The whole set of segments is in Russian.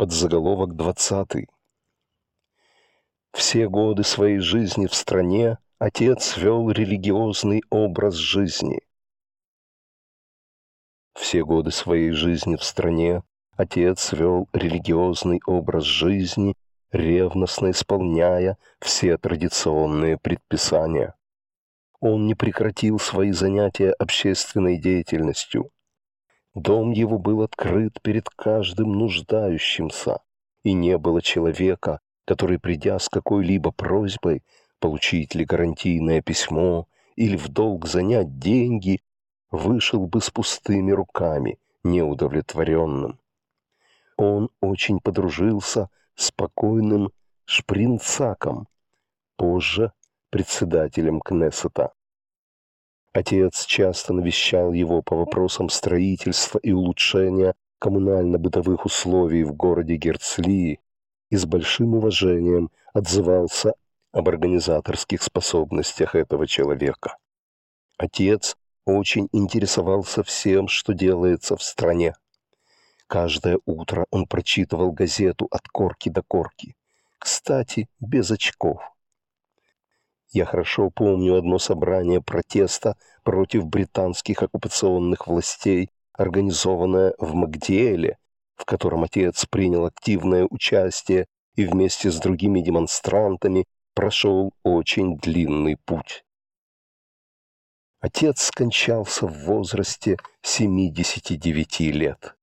Под заголовок 20. Все годы своей жизни в стране отец вел религиозный образ жизни. Все годы своей жизни в стране отец вел религиозный образ жизни, ревностно исполняя все традиционные предписания. Он не прекратил свои занятия общественной деятельностью – Дом его был открыт перед каждым нуждающимся, и не было человека, который, придя с какой-либо просьбой, получить ли гарантийное письмо или в долг занять деньги, вышел бы с пустыми руками, неудовлетворенным. Он очень подружился с покойным Шпринцаком, позже председателем Кнессета. Отец часто навещал его по вопросам строительства и улучшения коммунально-бытовых условий в городе Герцлии и с большим уважением отзывался об организаторских способностях этого человека. Отец очень интересовался всем, что делается в стране. Каждое утро он прочитывал газету от корки до корки. Кстати, без очков. Я хорошо помню одно собрание протеста против британских оккупационных властей, организованное в Магдиэле, в котором отец принял активное участие и вместе с другими демонстрантами прошел очень длинный путь. Отец скончался в возрасте 79 лет.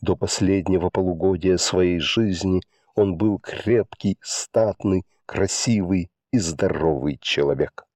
До последнего полугодия своей жизни он был крепкий, статный, красивый, и здоровый человек.